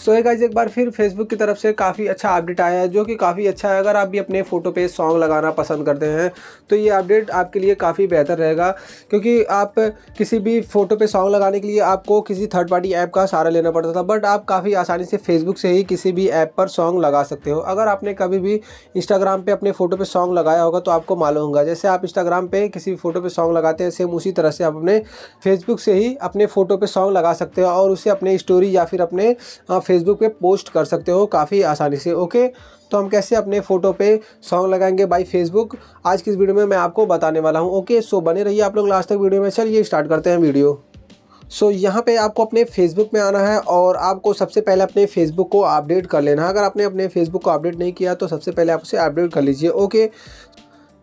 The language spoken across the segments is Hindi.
सो so, गाइज एक बार फिर फेसबुक की तरफ से काफ़ी अच्छा अपडेट आया है जो कि काफ़ी अच्छा है अगर आप भी अपने फ़ोटो पे सॉन्ग लगाना पसंद करते हैं तो ये अपडेट आपके लिए काफ़ी बेहतर रहेगा क्योंकि आप किसी भी फ़ोटो पे सॉन्ग लगाने के लिए आपको किसी थर्ड पार्टी ऐप का सहारा लेना पड़ता था बट आप काफ़ी आसानी से फेसबुक से ही किसी भी ऐप पर सॉन्ग लगा सकते हो अगर आपने कभी भी इंस्टाग्राम पर अपने फ़ोटो पर सॉन्ग लगाया होगा तो आपको मालूम होगा जैसे आप इंस्टाग्राम पर किसी भी फ़ोटो पर सॉन्ग लगाते हैं सेम उसी तरह से आप अपने फेसबुक से ही अपने फ़ोटो पर सॉन्ग लगा सकते हो और उसे अपने स्टोरी या फिर अपने फेसबुक पे पोस्ट कर सकते हो काफ़ी आसानी से ओके तो हम कैसे अपने फ़ोटो पे सॉन्ग लगाएंगे बाई फेसबुक आज की इस वीडियो में मैं आपको बताने वाला हूँ ओके सो बने रहिए आप लोग लास्ट तक वीडियो में चलिए स्टार्ट करते हैं वीडियो सो so, यहाँ पे आपको अपने फेसबुक में आना है और आपको सबसे पहले अपने फेसबुक को अपडेट कर लेना है अगर आपने अपने फेसबुक को अपडेट नहीं किया तो सबसे पहले आप उसे अपडेट कर लीजिए ओके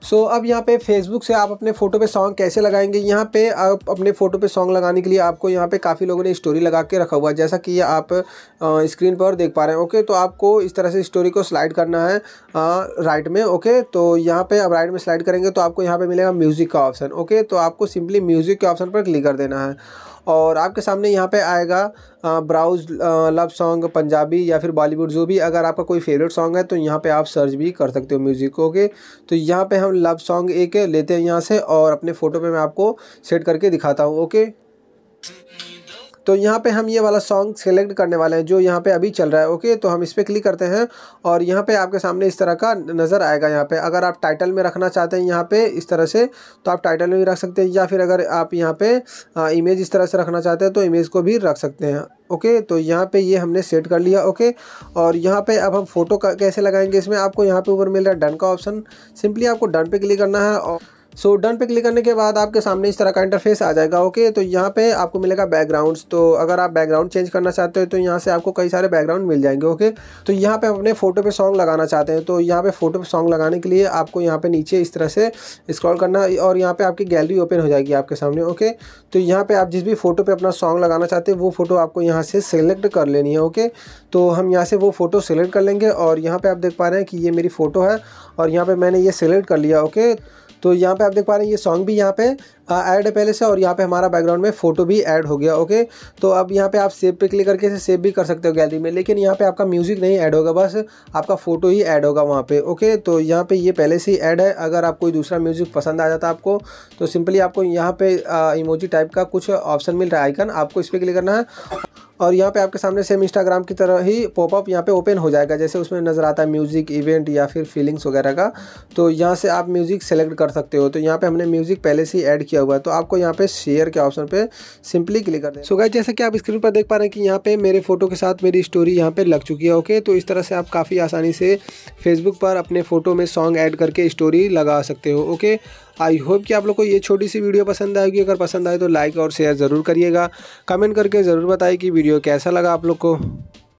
सो so, अब यहाँ पे फेसबुक से आप अपने फ़ोटो पे सॉन्ग कैसे लगाएंगे यहाँ पे आप अपने फ़ोटो पे सॉन्ग लगाने के लिए आपको यहाँ पे काफ़ी लोगों ने स्टोरी लगा के रखा हुआ है जैसा कि आप स्क्रीन पर देख पा रहे हैं ओके तो आपको इस तरह से स्टोरी को स्लाइड करना है आ, राइट में ओके तो यहाँ पे अब राइट में स्लाइड करेंगे तो आपको यहाँ पर मिलेगा म्यूज़िक का ऑप्शन ओके तो आपको सिंपली म्यूज़िक के ऑप्शन पर क्लिक कर देना है और आपके सामने यहाँ पर आएगा ब्राउज लव सॉन्ग पंजाबी या फिर बॉलीवुड जो भी अगर आपका कोई फेवरेट सॉन्ग है तो यहाँ पे आप सर्च भी कर सकते हो म्यूज़िक के तो यहाँ पे हम लव सॉन्ग एक लेते हैं यहाँ से और अपने फ़ोटो पे मैं आपको सेट करके दिखाता हूँ ओके तो यहाँ पे हम ये वाला सॉन्ग सेलेक्ट करने वाले हैं जो यहाँ पे अभी चल रहा है ओके तो हम इस पर क्लिक करते हैं और यहाँ पे आपके सामने इस तरह का नज़र आएगा यहाँ पे अगर आप टाइटल में रखना चाहते हैं यहाँ पे इस तरह से तो आप टाइटल में भी रख सकते हैं या फिर अगर आप यहाँ पे आ, इमेज इस तरह से रखना चाहते हैं तो इमेज को भी रख सकते हैं ओके तो यहाँ पे ये हमने सेट कर लिया ओके और यहाँ पे अब हम फोटो कैसे लगाएंगे इसमें आपको यहाँ पे ऊपर मिल रहा है डन का ऑप्शन सिंपली आपको डन पे क्लिक करना है और सो so, डन पे क्लिक करने के बाद आपके सामने इस तरह का इंटरफेस आ जाएगा ओके okay? तो यहाँ पे आपको मिलेगा बैकग्राउंड्स तो अगर आप बैकग्राउंड चेंज करना चाहते हो तो यहाँ से आपको कई सारे बैकग्राउंड मिल जाएंगे ओके okay? तो यहाँ पे अपने फोटो पे सॉन्ग लगाना चाहते हैं तो यहाँ पे फोटो पे सॉन्ग लगाने के लिए आपको यहाँ पर नीचे इस तरह से स्क्रॉल करना और यहाँ पर आपकी गैलरी ओपन हो जाएगी आपके सामने ओके okay? तो यहाँ पर आप जिस भी फोटो पर अपना सॉन्ग लगाना चाहते हैं वो फोटो आपको यहाँ से सेलेक्ट कर लेनी है ओके तो हम यहाँ से वो फ़ोटो सेलेक्ट कर लेंगे और यहाँ पर आप देख पा रहे हैं कि ये मेरी फ़ोटो है और यहाँ पर मैंने ये सेलेक्ट कर लिया ओके तो यहाँ पे आप देख पा रहे हैं ये सॉन्ग भी यहाँ पे ऐड हाँ, है पहले से और यहाँ पे हमारा बैकग्राउंड में फोटो भी ऐड हो गया ओके तो अब यहाँ पे आप सेव पे क्लिक करके इसे सेव भी कर सकते हो गैलरी में लेकिन यहाँ पे आपका म्यूज़िक नहीं ऐड होगा बस आपका फ़ोटो ही ऐड होगा वहाँ पे ओके तो यहाँ पे ये पहले से ही ऐड है अगर आप कोई दूसरा म्यूज़िक पसंद आ जाता आपको तो सिंपली आपको यहाँ पे इमोजी टाइप का कुछ ऑप्शन मिल रहा है आइकन आपको इस पर क्लिक करना है और यहाँ पे आपके सामने सेम इंस्टाग्राम की तरह ही पॉपअप यहाँ पे ओपन हो जाएगा जैसे उसमें नज़र आता है म्यूज़िक इवेंट या फिर फीलिंग्स वगैरह का तो यहाँ से आप म्यूज़िक सेलेक्ट कर सकते हो तो यहाँ पे हमने म्यूज़िक पहले से ही ऐड किया दिया हुआ है तो आपको यहाँ पे शेयर के ऑप्शन पे सिंपली क्लिक कर दे सो so गाइज जैसा कि आप स्क्रीन पर देख पा रहे हैं कि यहाँ पे मेरे फोटो के साथ मेरी स्टोरी यहाँ पे लग चुकी है ओके तो इस तरह से आप काफ़ी आसानी से फेसबुक पर अपने फोटो में सॉन्ग ऐड करके स्टोरी लगा सकते हो ओके आई होप कि आप लोग को ये छोटी सी वीडियो पसंद आएगी अगर पसंद आए तो लाइक और शेयर ज़रूर करिएगा कमेंट करके ज़रूर बताइए कि वीडियो कैसा लगा आप लोग को